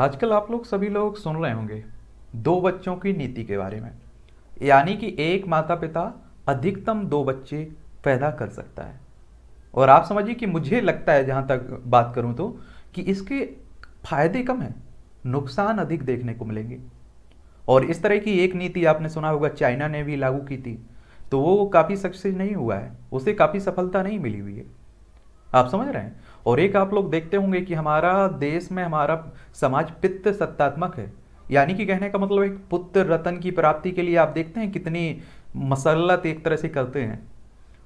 आजकल आप लोग सभी लोग सुन रहे होंगे दो बच्चों की नीति के बारे में यानी कि एक माता पिता अधिकतम दो बच्चे पैदा कर सकता है और आप समझिए कि मुझे लगता है जहाँ तक बात करूँ तो कि इसके फायदे कम हैं नुकसान अधिक देखने को मिलेंगे और इस तरह की एक नीति आपने सुना होगा चाइना ने भी लागू की थी तो वो काफ़ी सक्सेस नहीं हुआ है उसे काफ़ी सफलता नहीं मिली हुई है आप समझ रहे हैं और एक आप लोग देखते होंगे कि हमारा देश में हमारा समाज पित्त सत्तात्मक है यानी कि कहने का मतलब एक पुत्र रतन की प्राप्ति के लिए आप देखते हैं कितनी मसलत एक तरह से करते हैं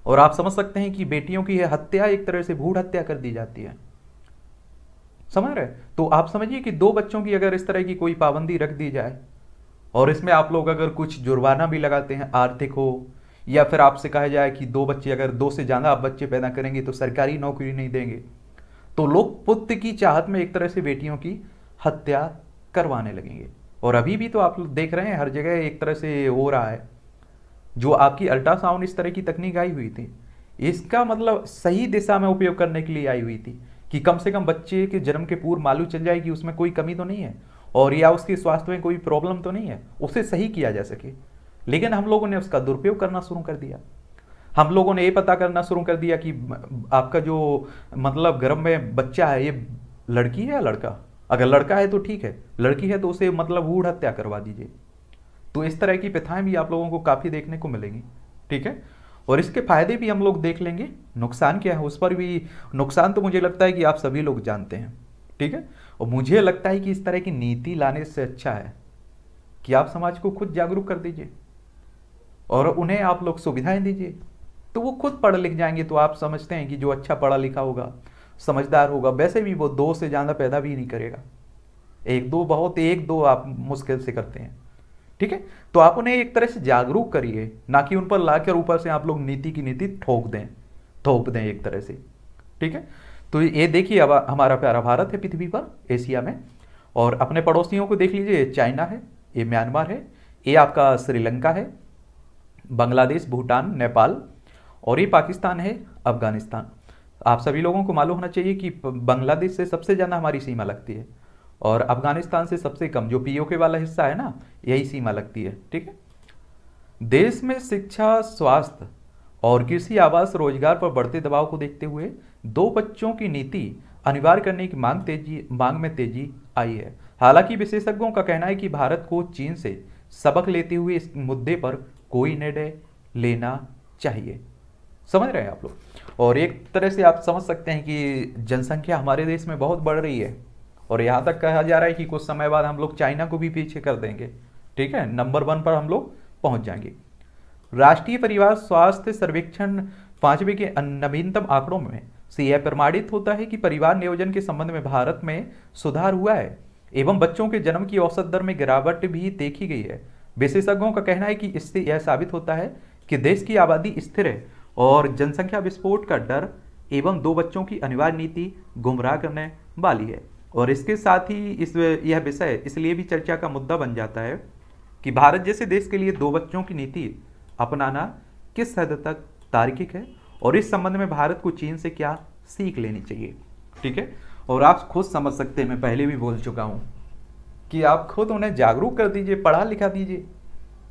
और आप समझ सकते हैं कि बेटियों की हत्या एक तरह से भूढ़ हत्या कर दी जाती है समझ रहे तो आप समझिए कि दो बच्चों की अगर इस तरह की कोई पाबंदी रख दी जाए और इसमें आप लोग अगर कुछ जुर्माना भी लगाते हैं आर्थिक हो या फिर आपसे कहा जाए कि दो बच्चे अगर दो से ज़्यादा आप बच्चे पैदा करेंगे तो सरकारी नौकरी नहीं देंगे तो लोग पुत्र की चाहत में एक तरह से बेटियों की हत्या करवाने लगेंगे और अभी भी तो आप लोग देख रहे हैं हर जगह एक तरह से हो रहा है जो आपकी अल्ट्रासाउंड इस तरह की तकनीक आई हुई थी इसका मतलब सही दिशा में उपयोग करने के लिए आई हुई थी कि कम से कम बच्चे के जन्म के पूर्व मालूम चल जाए कि उसमें कोई कमी तो नहीं है और या उसके स्वास्थ्य में कोई प्रॉब्लम तो नहीं है उसे सही किया जा सके लेकिन हम लोगों ने उसका दुरुपयोग करना शुरू कर दिया हम लोगों ने ये पता करना शुरू कर दिया कि आपका जो मतलब गर्भ में बच्चा है ये लड़की है या लड़का अगर लड़का है तो ठीक है लड़की है तो उसे मतलब ऊढ़ हत्या करवा दीजिए तो इस तरह की प्रथाएं भी आप लोगों को काफ़ी देखने को मिलेंगी ठीक है और इसके फायदे भी हम लोग देख लेंगे नुकसान क्या है उस पर भी नुकसान तो मुझे लगता है कि आप सभी लोग जानते हैं ठीक है और मुझे लगता है कि इस तरह की नीति लाने से अच्छा है कि आप समाज को खुद जागरूक कर दीजिए और उन्हें आप लोग सुविधाएं दीजिए तो वो खुद पढ़ लिख जाएंगे तो आप समझते हैं कि जो अच्छा पढ़ा लिखा होगा समझदार होगा वैसे भी वो दो से ज़्यादा पैदा भी नहीं करेगा एक दो बहुत एक दो आप मुश्किल से करते हैं ठीक है तो आप उन्हें एक तरह से जागरूक करिए ना कि उन पर ला ऊपर से आप लोग नीति की नीति ठोक दें थोप दें एक तरह से ठीक है तो ये देखिए अब हमारा प्यारा भारत है पृथ्वी पर एशिया में और अपने पड़ोसियों को देख लीजिए चाइना है ये म्यांमार है ये आपका श्रीलंका है बांग्लादेश भूटान नेपाल और ये पाकिस्तान है अफगानिस्तान आप सभी लोगों को मालूम होना चाहिए कि बांग्लादेश से सबसे ज़्यादा हमारी सीमा लगती है और अफगानिस्तान से सबसे कम जो पीओके वाला हिस्सा है ना यही सीमा लगती है ठीक है देश में शिक्षा स्वास्थ्य और कृषि आवास रोजगार पर बढ़ते दबाव को देखते हुए दो बच्चों की नीति अनिवार्य करने की मांग तेजी मांग में तेजी आई है हालांकि विशेषज्ञों का कहना है कि भारत को चीन से सबक लेते हुए इस मुद्दे पर कोई निर्णय लेना चाहिए समझ रहे हैं आप लोग और एक तरह से आप समझ सकते हैं कि जनसंख्या हमारे देश में बहुत बढ़ रही है और यहाँ तक कहा जा रहा है कि कुछ समय बाद हम लोग चाइना को भी पीछे कर देंगे ठीक है नंबर वन पर हम लोग पहुँच जाएंगे राष्ट्रीय परिवार स्वास्थ्य सर्वेक्षण पांचवे के नवीनतम आंकड़ों में से यह प्रमाणित होता है कि परिवार नियोजन के संबंध में भारत में सुधार हुआ है एवं बच्चों के जन्म की औसत दर में गिरावट भी देखी गई है विशेषज्ञों का कहना है कि इससे यह साबित होता है कि देश की आबादी स्थिर है और जनसंख्या विस्फोट का डर एवं दो बच्चों की अनिवार्य नीति गुमराह करने वाली है और इसके साथ ही इस यह विषय इसलिए भी चर्चा का मुद्दा बन जाता है कि भारत जैसे देश के लिए दो बच्चों की नीति अपनाना किस हद तक तार्किक है और इस संबंध में भारत को चीन से क्या सीख लेनी चाहिए ठीक है और आप खुद समझ सकते हैं मैं पहले भी बोल चुका हूँ कि आप खुद उन्हें जागरूक कर दीजिए पढ़ा लिखा दीजिए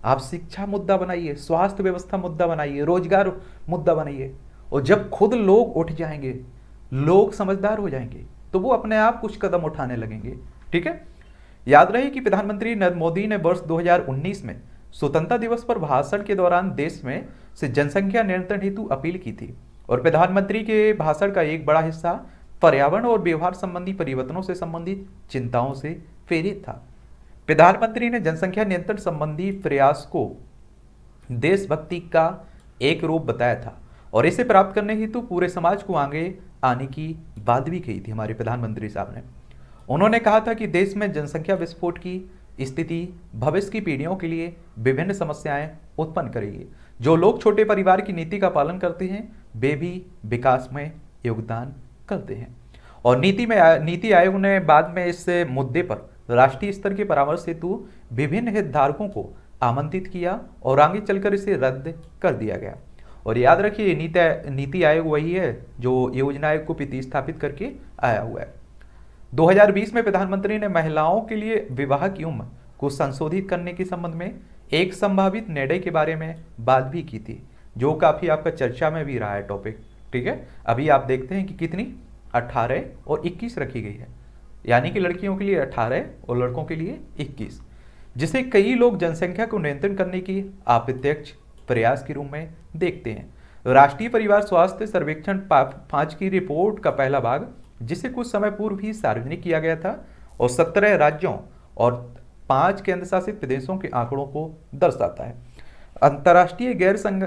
आप शिक्षा मुद्दा बनाइए स्वास्थ्य व्यवस्था मुद्दा बनाइए रोजगार मुद्दा बनाइए और जब खुद लोग उठ जाएंगे लोग समझदार हो जाएंगे तो वो अपने आप कुछ कदम उठाने लगेंगे ठीक है याद रहे कि प्रधानमंत्री नरेंद्र मोदी ने वर्ष 2019 में स्वतंत्रता दिवस पर भाषण के दौरान देश में से जनसंख्या नियंत्रण हेतु अपील की थी और प्रधानमंत्री के भाषण का एक बड़ा हिस्सा पर्यावरण और व्यवहार संबंधी परिवर्तनों से संबंधित चिंताओं से प्रेरित था प्रधानमंत्री ने जनसंख्या नियंत्रण संबंधी प्रयास को देशभक्ति का एक रूप बताया था और इसे प्राप्त करने हेतु पूरे समाज को आगे आने की बात भी कही थी हमारे प्रधानमंत्री साहब ने उन्होंने कहा था कि देश में जनसंख्या विस्फोट की स्थिति भविष्य की पीढ़ियों के लिए विभिन्न समस्याएं उत्पन्न करेगी जो लोग छोटे परिवार की नीति का पालन करते हैं वे भी विकास में योगदान करते हैं और नीति में नीति आयोग ने बाद में इस मुद्दे पर राष्ट्रीय स्तर के परामर्श हेतु विभिन्न हितधारकों को आमंत्रित किया और आगे चलकर इसे रद्द कर दिया गया और याद रखिए नीति आयोग वही है जो योजना आयोग को प्रतिस्थापित करके आया हुआ है 2020 में प्रधानमंत्री ने महिलाओं के लिए विवाह की उम्र को संशोधित करने के संबंध में एक संभावित निर्णय के बारे में बात भी की थी जो काफ़ी आपका चर्चा में भी रहा है टॉपिक ठीक है अभी आप देखते हैं कि कितनी 18 और 21 रखी गई है यानी कि लड़कियों के लिए 18 और लड़कों के लिए 21 जिसे कई लोग जनसंख्या को नियंत्रण करने की अप्रत्यक्ष प्रयास के रूप में देखते हैं राष्ट्रीय परिवार स्वास्थ्य सर्वेक्षण पांच की रिपोर्ट का पहला भाग जिसे कुछ समय पूर्व ही सार्वजनिक किया गया था और सत्रह राज्यों और पांच केंद्र शासित प्रदेशों के आंकड़ों को दर्शाता है अंतर्राष्ट्रीय गैर संघ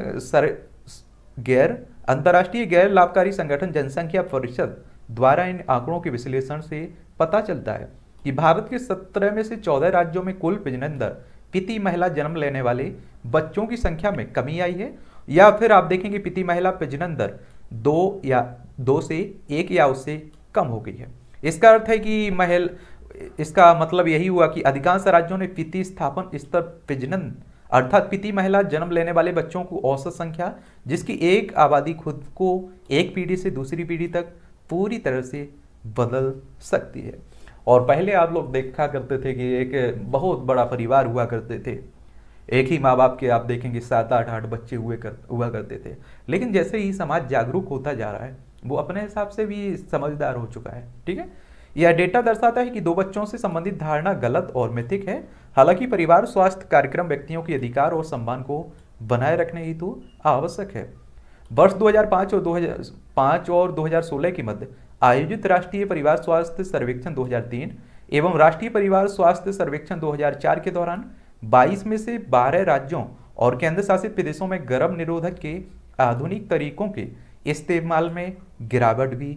गैर अंतर्राष्ट्रीय गैर लाभकारी संगठन जनसंख्या परिषद द्वारा इन आंकड़ों के विश्लेषण से पता चलता है कि भारत के सत्रह में से चौदह राज्यों में कुल दर पिति महिला जन्म लेने वाले बच्चों की संख्या में कमी आई है या फिर आप देखेंगे पिति महिला दर दो या दो से एक या उससे कम हो गई है इसका अर्थ है कि महल इसका मतलब यही हुआ कि अधिकांश राज्यों ने पिति स्थापन स्तर पिजनन अर्थात पिति महिला जन्म लेने वाले बच्चों को औसत संख्या जिसकी एक आबादी खुद को एक पीढ़ी से दूसरी पीढ़ी तक पूरी तरह से बदल सकती है और पहले आप लोग देखा करते थे कि एक बहुत बड़ा परिवार हुआ करते थे एक ही माँ बाप के आप देखेंगे सात आठ आठ बच्चे हुए कर हुआ करते थे लेकिन जैसे ही समाज जागरूक होता जा रहा है वो अपने हिसाब से भी समझदार हो चुका है ठीक है यह डेटा दर्शाता है कि दो बच्चों से संबंधित धारणा गलत और मिथिक है हालांकि परिवार स्वास्थ्य कार्यक्रम व्यक्तियों के अधिकार और सम्मान को बनाए रखने हेतु आवश्यक है वर्ष 2005 और 2005 और 2016 के मध्य आयोजित राष्ट्रीय परिवार स्वास्थ्य सर्वेक्षण 2003 एवं राष्ट्रीय परिवार स्वास्थ्य सर्वेक्षण 2004 के दौरान 22 में से 12 राज्यों और केंद्र शासित प्रदेशों में गर्भ निरोधक के आधुनिक तरीकों के इस्तेमाल में गिरावट भी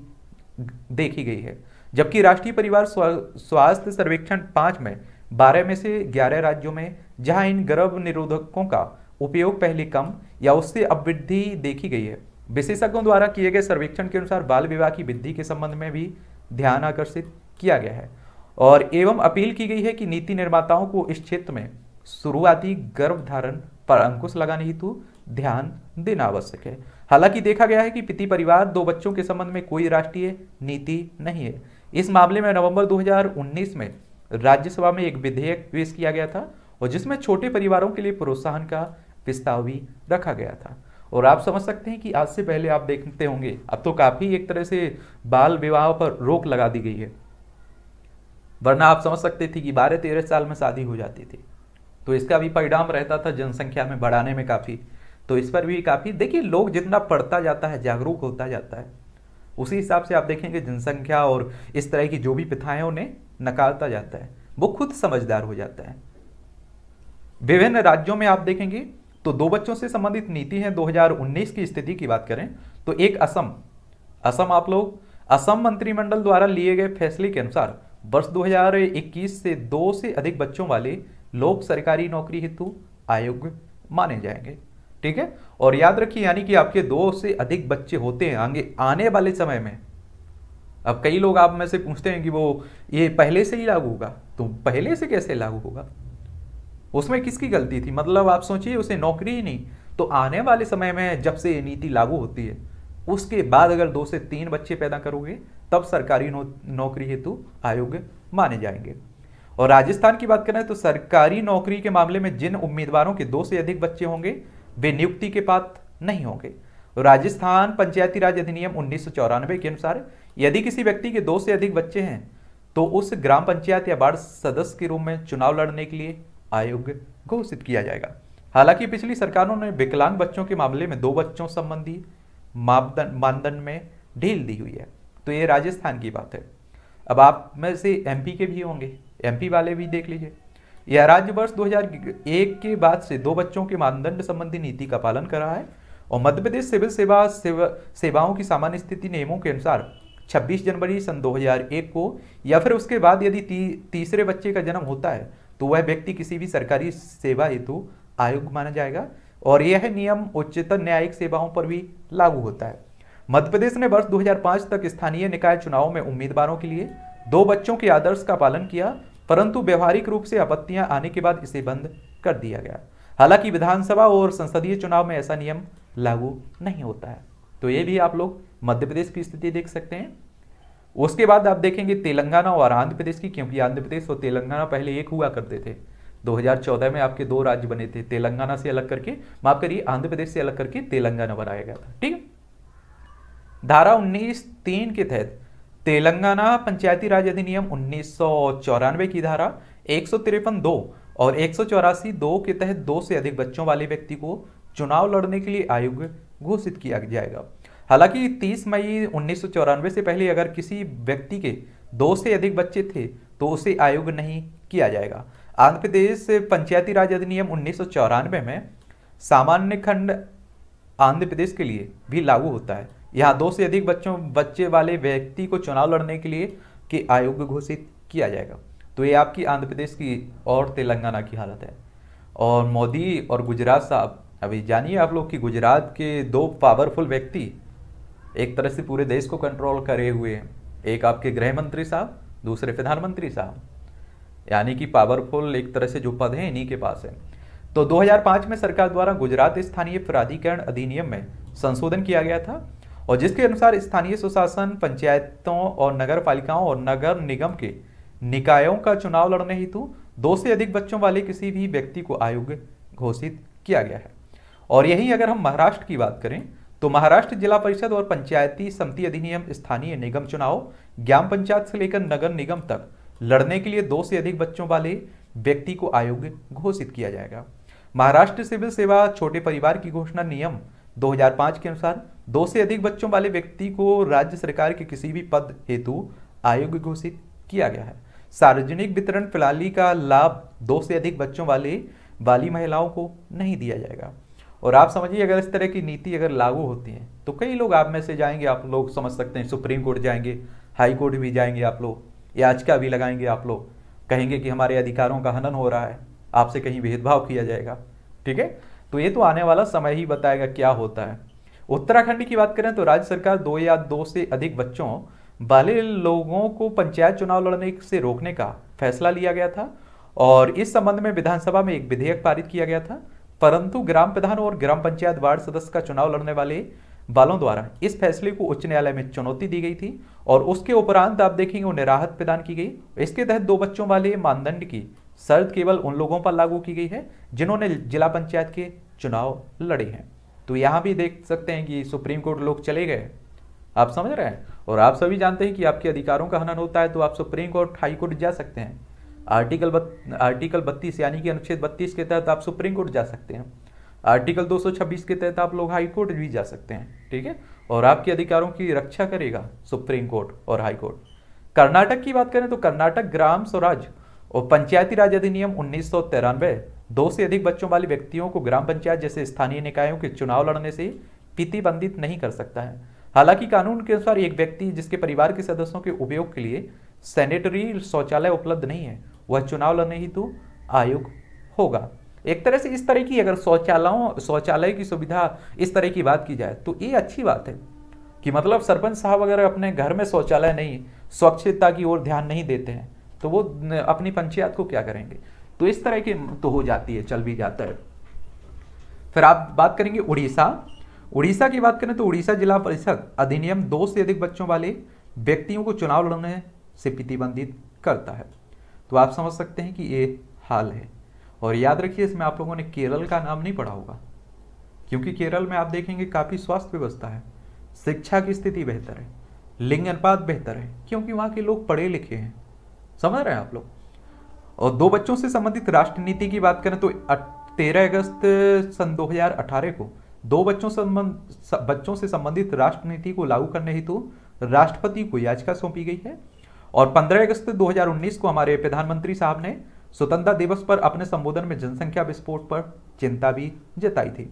देखी गई है जबकि राष्ट्रीय परिवार स्वास्थ्य सर्वेक्षण पाँच में बारह में से ग्यारह राज्यों में जहाँ इन गर्भ निरोधकों का उपयोग पहले कम या उससे वृद्धि देखी गई है विशेषज्ञों द्वारा किए गए सर्वेक्षण के अनुसार बाल विवाह की वृद्धि के संबंध में भी ध्यान आकर्षित किया गया है और एवं अपील की गई है कि नीति निर्माताओं को इस क्षेत्र में शुरुआती गर्भधारण पर अंकुश लगाने हेतु ध्यान देना आवश्यक है हालांकि देखा गया है कि पिति परिवार दो बच्चों के संबंध में कोई राष्ट्रीय नीति नहीं है इस मामले में नवंबर 2019 में राज्यसभा में एक विधेयक पेश किया गया था और जिसमें छोटे परिवारों के लिए प्रोत्साहन का प्रस्ताव भी रखा गया था और आप समझ सकते हैं कि आज से पहले आप देखते होंगे अब तो काफ़ी एक तरह से बाल विवाह पर रोक लगा दी गई है वरना आप समझ सकते थे कि बारह तेरह साल में शादी हो जाती थी तो इसका भी परिणाम रहता था जनसंख्या में बढ़ाने में काफ़ी तो इस पर भी काफ़ी देखिए लोग जितना पढ़ता जाता है जागरूक होता जाता है उसी हिसाब से आप देखेंगे जनसंख्या और इस तरह की जो भी प्रथाएं उन्हें नकारता जाता है वो खुद समझदार हो जाता है विभिन्न राज्यों में आप देखेंगे तो दो बच्चों से संबंधित नीति है 2019 की स्थिति की बात करें तो एक असम असम आप लोग असम मंत्रिमंडल द्वारा लिए गए फैसले के अनुसार वर्ष 2021 से दो से अधिक बच्चों वाले लोग सरकारी नौकरी हेतु आयोग माने जाएंगे ठीक है और याद रखिए यानी कि आपके दो से अधिक बच्चे होते हैं आगे आने वाले समय में अब कई लोग आप में से पूछते हैं कि वो ये पहले से ही लागू होगा तो पहले से कैसे लागू होगा उसमें किसकी गलती थी मतलब आप सोचिए उसे नौकरी ही नहीं तो आने वाले समय में जब से ये नीति लागू होती है उसके बाद अगर दो से तीन बच्चे पैदा करोगे तब सरकारी नौ, नौकरी हेतु आयोग्य माने जाएंगे और राजस्थान की बात करें तो सरकारी नौकरी के मामले में जिन उम्मीदवारों के दो से अधिक बच्चे होंगे वे नियुक्ति के पात्र नहीं होंगे राजस्थान पंचायती राज अधिनियम उन्नीस के अनुसार यदि किसी व्यक्ति के दो से अधिक बच्चे हैं तो उस ग्राम पंचायत या वार्ड सदस्य के रूप में चुनाव लड़ने के लिए अयोग्य घोषित किया जाएगा हालांकि पिछली सरकारों ने विकलांग बच्चों के मामले में दो बच्चों संबंधी मापदंड मानदंड में ढील दी हुई है तो ये राजस्थान की बात है अब आप में से एमपी के भी होंगे एमपी वाले भी देख लीजिए यह राज्य वर्ष 2001 के बाद से दो बच्चों के मानदंड संबंधी नीति का पालन कर रहा है और मध्य प्रदेश सिविल सेवा सेवा सेवाओं की सामान्य स्थिति नियमों के अनुसार 26 जनवरी सन 2001 को या फिर उसके बाद यदि ती, तीसरे बच्चे का जन्म होता है तो वह व्यक्ति किसी भी सरकारी सेवा हेतु आयोग माना जाएगा और यह नियम उच्चतर न्यायिक सेवाओं पर भी लागू होता है मध्य प्रदेश ने वर्ष 2005 तक स्थानीय निकाय चुनाव में उम्मीदवारों के लिए दो बच्चों के आदर्श का पालन किया परंतु व्यवहारिक रूप से आपत्तियां आने के बाद इसे बंद कर दिया गया हालांकि विधानसभा और संसदीय चुनाव में ऐसा नियम लागू नहीं होता है तो ये भी आप लोग मध्य प्रदेश की स्थिति देख सकते हैं उसके बाद आप देखेंगे तेलंगाना और आंध्र प्रदेश की क्योंकि आंध्र प्रदेश और तेलंगाना पहले एक हुआ करते थे 2014 में आपके दो राज्य बने थे तेलंगाना से अलग करके माफ करिए आंध्र प्रदेश से अलग करके तेलंगाना बनाया गया था ठीक धारा उन्नीस तीन के तहत तेलंगाना पंचायती राज अधिनियम उन्नीस की धारा एक दो और एक दो के तहत दो से अधिक बच्चों वाले व्यक्ति को चुनाव लड़ने के लिए आयोग घोषित किया जाएगा हालांकि 30 मई उन्नीस से पहले अगर किसी व्यक्ति के दो से अधिक बच्चे थे तो उसे आयोग नहीं किया जाएगा आंध्र प्रदेश पंचायती राज अधिनियम उन्नीस में सामान्य खंड आंध्र प्रदेश के लिए भी लागू होता है यहाँ दो से अधिक बच्चों बच्चे वाले व्यक्ति को चुनाव लड़ने के लिए के आयोग घोषित किया जाएगा तो ये आपकी आंध्र प्रदेश की और तेलंगाना की हालत है और मोदी और गुजरात साहब अभी जानिए आप लोग कि गुजरात के दो पावरफुल व्यक्ति एक तरह से पूरे देश को कंट्रोल करे हुए एक आपके गृह मंत्री साहब दूसरे प्रधानमंत्री साहब यानी कि पावरफुल एक तरह से जो पद है इन्हीं के पास है तो 2005 में सरकार द्वारा गुजरात स्थानीय प्राधिकरण अधिनियम में संशोधन किया गया था और जिसके अनुसार स्थानीय सुशासन पंचायतों और नगर पालिकाओं और नगर निगम के निकायों का चुनाव लड़ने हेतु दो से अधिक बच्चों वाले किसी भी व्यक्ति को आयोग घोषित किया गया है और यही अगर हम महाराष्ट्र की बात करें तो महाराष्ट्र जिला परिषद और पंचायती समिति अधिनियम स्थानीय निगम चुनाव ग्राम पंचायत से लेकर नगर निगम तक लड़ने के लिए दो से अधिक बच्चों वाले व्यक्ति को आयोग घोषित किया जाएगा महाराष्ट्र सिविल सेवा छोटे परिवार की घोषणा नियम 2005 के अनुसार दो से अधिक बच्चों वाले व्यक्ति को राज्य सरकार के किसी भी पद हेतु आयोग घोषित किया गया है सार्वजनिक वितरण प्रणाली का लाभ दो से अधिक बच्चों वाले वाली महिलाओं को नहीं दिया जाएगा और आप समझिए अगर इस तरह की नीति अगर लागू होती है तो कई लोग आप में से जाएंगे आप लोग समझ सकते हैं सुप्रीम कोर्ट जाएंगे हाई कोर्ट भी जाएंगे आप लोग याचिका भी लगाएंगे आप लोग कहेंगे कि हमारे अधिकारों का हनन हो रहा है आपसे कहीं भेदभाव किया जाएगा ठीक है तो ये तो आने वाला समय ही बताएगा क्या होता है उत्तराखंड की बात करें तो राज्य सरकार दो या दो से अधिक बच्चों वाले लोगों को पंचायत चुनाव लड़ने से रोकने का फैसला लिया गया था और इस संबंध में विधानसभा में एक विधेयक पारित किया गया था परंतु ग्राम प्रधान और ग्राम पंचायत वार्ड सदस्य का चुनाव लड़ने वाले बालों द्वारा इस फैसले को उच्च न्यायालय में चुनौती दी गई थी और उसके उपरांत आप देखेंगे उन्हें राहत प्रदान की गई इसके तहत दो बच्चों वाले मानदंड की शर्त केवल उन लोगों पर लागू की गई है जिन्होंने जिला पंचायत के चुनाव लड़े हैं तो यहाँ भी देख सकते हैं कि सुप्रीम कोर्ट लोग चले गए आप समझ रहे हैं और आप सभी जानते हैं कि आपके अधिकारों का हनन होता है तो आप सुप्रीम कोर्ट हाई कोर्ट जा सकते हैं आर्टिकल बत, आर्टिकल बत्तीस यानी कि अनुच्छेद बत्तीस के तहत आप सुप्रीम कोर्ट जा सकते हैं आर्टिकल 226 के तहत आप लोग हाई कोर्ट भी जा सकते हैं ठीक है और आपके अधिकारों की रक्षा करेगा सुप्रीम कोर्ट और हाई कोर्ट कर्नाटक की बात करें तो कर्नाटक ग्राम स्वराज और पंचायती राज अधिनियम उन्नीस दो से अधिक बच्चों वाले व्यक्तियों को ग्राम पंचायत जैसे स्थानीय निकायों के चुनाव लड़ने से प्रतिबंधित नहीं कर सकता है हालांकि कानून के अनुसार एक व्यक्ति जिसके परिवार के सदस्यों के उपयोग के लिए सैनिटरी शौचालय उपलब्ध नहीं है वह चुनाव लड़ने हेतु आयोग होगा एक तरह से इस तरह की अगर शौचालयों शौचालय की सुविधा इस तरह की बात की जाए तो ये अच्छी बात है कि मतलब सरपंच साहब अगर अपने घर में शौचालय नहीं स्वच्छता की ओर ध्यान नहीं देते हैं तो वो अपनी पंचायत को क्या करेंगे तो इस तरह की तो हो जाती है चल भी जाता है फिर आप बात करेंगे उड़ीसा उड़ीसा की बात करें तो उड़ीसा जिला परिषद अधिनियम दो से अधिक बच्चों वाले व्यक्तियों को चुनाव लड़ने से प्रतिबंधित करता है तो आप समझ सकते हैं कि ये हाल है और याद रखिए इसमें आप लोगों ने केरल का नाम नहीं पढ़ा होगा क्योंकि केरल में आप देखेंगे काफ़ी स्वास्थ्य व्यवस्था है शिक्षा की स्थिति बेहतर है लिंग अनुपात बेहतर है क्योंकि वहाँ के लोग पढ़े लिखे हैं समझ रहे हैं आप लोग और दो बच्चों से संबंधित राष्ट्रनीति की बात करें तो तेरह अगस्त सन 2018 को दो बच्चों संबंध बच्चों से संबंधित राष्ट्रनीति को लागू करने हेतु तो राष्ट्रपति को याचिका सौंपी गई है और 15 अगस्त 2019 को हमारे प्रधानमंत्री साहब ने स्वतंत्रता दिवस पर अपने संबोधन में जनसंख्या विस्फोट पर चिंता भी जताई थी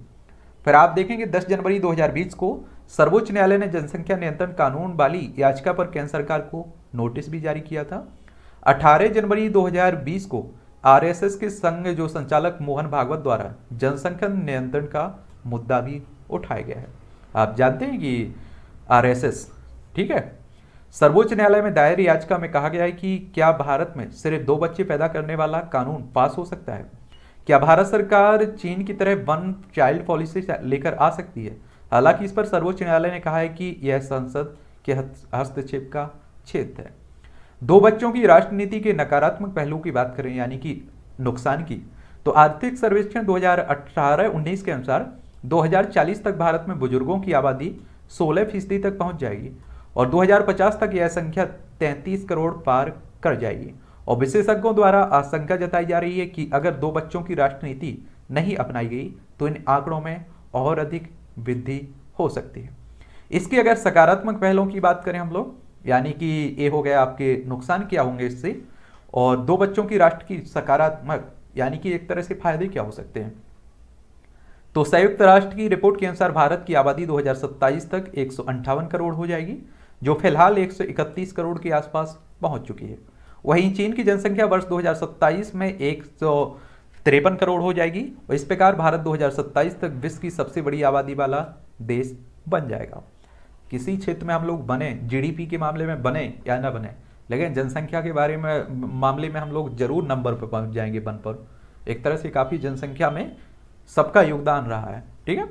फिर आप देखेंगे 10 जनवरी 2020 को सर्वोच्च न्यायालय ने जनसंख्या नियंत्रण कानून वाली याचिका पर केंद्र सरकार को नोटिस भी जारी किया था 18 जनवरी 2020 को आरएसएस के संघ जो संचालक मोहन भागवत द्वारा जनसंख्या नियंत्रण का मुद्दा भी उठाया गया है आप जानते हैं कि आरएसएस ठीक है सर्वोच्च न्यायालय में दायर याचिका में कहा गया है कि क्या भारत में सिर्फ दो बच्चे पैदा करने वाला कानून पास हो सकता है क्या भारत सरकार चीन की तरह वन चाइल्ड पॉलिसी लेकर आ सकती है हालांकि इस पर सर्वोच्च न्यायालय ने कहा है कि यह संसद के हस्तक्षेप का क्षेत्र है दो बच्चों की राष्ट्रनीति के नकारात्मक पहलुओं की बात करें यानी कि नुकसान की तो आर्थिक सर्वेक्षण 2018-19 के अनुसार 2040 तक भारत में बुजुर्गों की आबादी सोलह फीसदी तक पहुंच जाएगी और 2050 तक यह संख्या 33 करोड़ पार कर जाएगी और विशेषज्ञों द्वारा आशंका जताई जा रही है कि अगर दो बच्चों की राष्ट्रनीति नहीं अपनाई गई तो इन आंकड़ों में और अधिक वृद्धि हो सकती है इसकी अगर सकारात्मक पहलों की बात करें हम लोग यानी कि ये हो गया आपके नुकसान क्या होंगे इससे और दो बच्चों की राष्ट्र की सकारात्मक यानी कि एक तरह से फायदे क्या हो सकते हैं तो संयुक्त राष्ट्र की रिपोर्ट के अनुसार भारत की आबादी 2027 तक एक करोड़ हो जाएगी जो फिलहाल 131 करोड़ के आसपास पहुंच चुकी है वहीं चीन की जनसंख्या वर्ष 2027 में एक तिरपन करोड़ हो जाएगी और इस प्रकार भारत 2027 तक विश्व की सबसे बड़ी आबादी वाला देश बन जाएगा किसी क्षेत्र में हम लोग बने जीडीपी के मामले में बने या ना बने लेकिन जनसंख्या के बारे में मामले में हम लोग जरूर नंबर पर पहुंच जाएंगे बन पर एक तरह से काफ़ी जनसंख्या में सबका योगदान रहा है ठीक है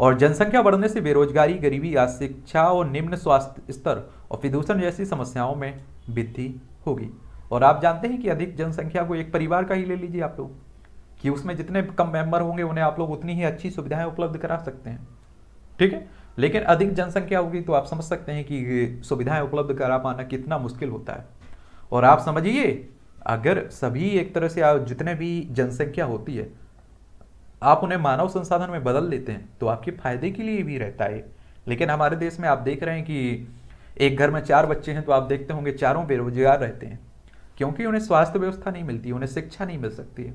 और जनसंख्या बढ़ने से बेरोजगारी गरीबी अशिक्षा और निम्न स्वास्थ्य स्तर और प्रदूषण जैसी समस्याओं में वृद्धि होगी और आप जानते हैं कि अधिक जनसंख्या को एक परिवार का ही ले लीजिए आप लोग कि उसमें जितने कम मेंबर होंगे उन्हें आप लोग उतनी ही अच्छी सुविधाएं उपलब्ध करा सकते हैं ठीक है लेकिन अधिक जनसंख्या होगी तो आप समझ सकते हैं कि सुविधाएं उपलब्ध करा पाना कितना मुश्किल होता है और आप समझिए अगर सभी एक तरह से जितने भी जनसंख्या होती है आप उन्हें मानव संसाधन में बदल लेते हैं तो आपके फायदे के लिए भी रहता है लेकिन हमारे देश में आप देख रहे हैं कि एक घर में चार बच्चे हैं तो आप देखते होंगे चारों बेरोजगार रहते हैं क्योंकि उन्हें स्वास्थ्य व्यवस्था नहीं मिलती उन्हें शिक्षा नहीं मिल सकती है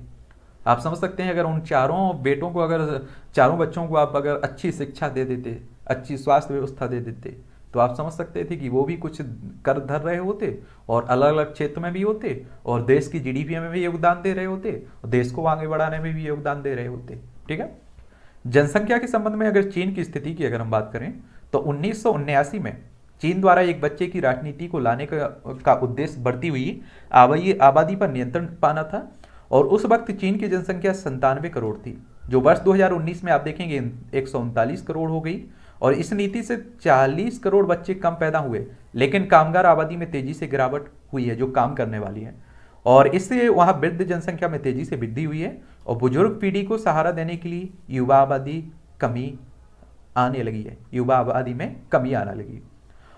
आप समझ सकते हैं अगर उन चारों बेटों को अगर चारों बच्चों को आप अगर अच्छी शिक्षा दे देते अच्छी स्वास्थ्य व्यवस्था दे देते तो आप समझ सकते थे कि वो भी कुछ कर धर रहे होते और अलग अलग क्षेत्र में भी होते और देश की जीडीपी में भी योगदान दे रहे होते और देश को आगे बढ़ाने में भी योगदान दे रहे होते ठीक है जनसंख्या के संबंध में अगर चीन की स्थिति की अगर हम बात करें तो उन्नीस में चीन द्वारा एक बच्चे की राजनीति को लाने का, का उद्देश्य बढ़ती हुई आबादी आबादी पर नियंत्रण पाना था और उस वक्त चीन की जनसंख्या संतानवे करोड़ थी जो वर्ष 2019 में आप देखेंगे एक करोड़ हो गई और इस नीति से 40 करोड़ बच्चे कम पैदा हुए लेकिन कामगार आबादी में तेजी से गिरावट हुई है जो काम करने वाली है और इससे वहाँ वृद्ध जनसंख्या में तेजी से वृद्धि हुई है और बुजुर्ग पीढ़ी को सहारा देने के लिए युवा आबादी कमी आने लगी है युवा आबादी में कमी आने लगी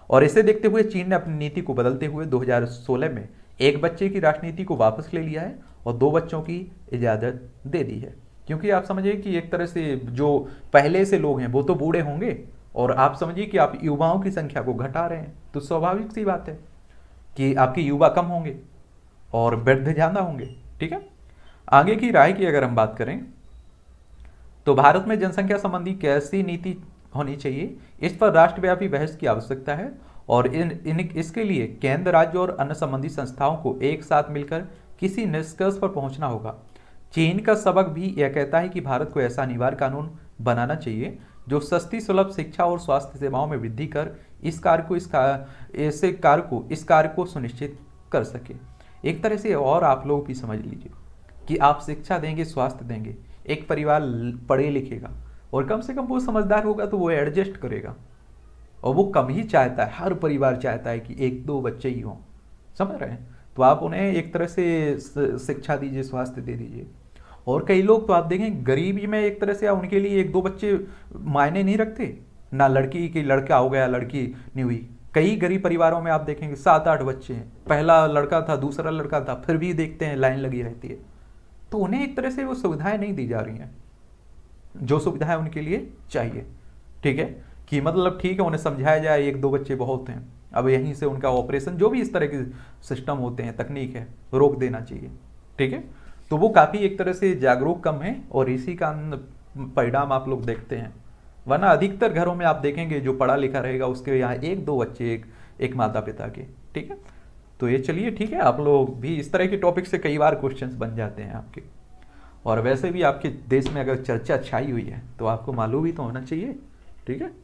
और इसे देखते हुए चीन ने अपनी नीति को बदलते हुए 2016 में एक बच्चे की राजनीति को वापस ले लिया है और दो बच्चों की इजाज़त दे दी है क्योंकि आप समझिए कि एक तरह से जो पहले से लोग हैं वो तो बूढ़े होंगे और आप समझिए कि आप युवाओं की संख्या को घटा रहे हैं तो स्वाभाविक सी बात है कि आपके युवा कम होंगे और वृद्ध ज़्यादा होंगे ठीक है आगे की राय की अगर हम बात करें तो भारत में जनसंख्या संबंधी कैसी नीति होनी चाहिए इस पर राष्ट्रव्यापी बहस की आवश्यकता है और इन इन इसके लिए केंद्र राज्य और अन्य संबंधित संस्थाओं को एक साथ मिलकर किसी निष्कर्ष पर पहुंचना होगा चीन का सबक भी यह कहता है कि भारत को ऐसा अनिवार्य कानून बनाना चाहिए जो सस्ती सुलभ शिक्षा और स्वास्थ्य सेवाओं में वृद्धि कर इस कार्य को इस कार्य ऐसे कार्य को इस कार्य को सुनिश्चित कर सके एक तरह से और आप लोग भी समझ लीजिए कि आप शिक्षा देंगे स्वास्थ्य देंगे एक परिवार पढ़े लिखेगा और कम से कम वो समझदार होगा तो वो एडजस्ट करेगा और वो कम ही चाहता है हर परिवार चाहता है कि एक दो बच्चे ही हों समझ रहे हैं तो आप उन्हें एक तरह से शिक्षा दीजिए स्वास्थ्य दे दीजिए और कई लोग तो आप देखें गरीबी में एक तरह से उनके लिए एक दो बच्चे मायने नहीं रखते ना लड़की की लड़का हो गया लड़की नहीं हुई कई गरीब परिवारों में आप देखेंगे सात आठ बच्चे हैं पहला लड़का था दूसरा लड़का था फिर भी देखते हैं लाइन लगी रहती है तो उन्हें एक तरह से वो सुविधाएं नहीं दी जा रही हैं जो सुविधाएं उनके लिए चाहिए ठीक है कि मतलब ठीक है उन्हें समझाया जाए एक दो बच्चे बहुत हैं अब यहीं से उनका ऑपरेशन जो भी इस तरह के सिस्टम होते हैं तकनीक है रोक देना चाहिए ठीक है तो वो काफ़ी एक तरह से जागरूक कम है और इसी का परिणाम आप लोग देखते हैं वरना अधिकतर घरों में आप देखेंगे जो पढ़ा लिखा रहेगा उसके यहाँ एक दो बच्चे एक एक माता पिता के ठीक है तो ये चलिए ठीक है आप लोग भी इस तरह के टॉपिक से कई बार क्वेश्चंस बन जाते हैं आपके और वैसे भी आपके देश में अगर चर्चा छाई हुई है तो आपको मालूम ही तो होना चाहिए ठीक है